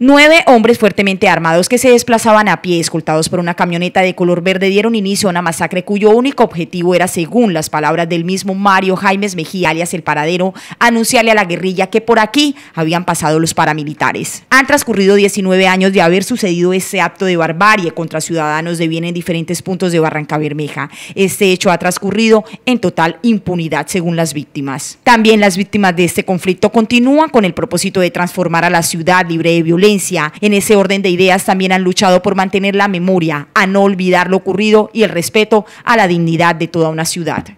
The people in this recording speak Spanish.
Nueve hombres fuertemente armados que se desplazaban a pie, escoltados por una camioneta de color verde, dieron inicio a una masacre cuyo único objetivo era, según las palabras del mismo Mario Jaimes Mejía, alias El Paradero, anunciarle a la guerrilla que por aquí habían pasado los paramilitares. Han transcurrido 19 años de haber sucedido ese acto de barbarie contra ciudadanos de bien en diferentes puntos de Barranca Bermeja. Este hecho ha transcurrido en total impunidad, según las víctimas. También las víctimas de este conflicto continúan con el propósito de transformar a la ciudad libre de violencia en ese orden de ideas también han luchado por mantener la memoria, a no olvidar lo ocurrido y el respeto a la dignidad de toda una ciudad.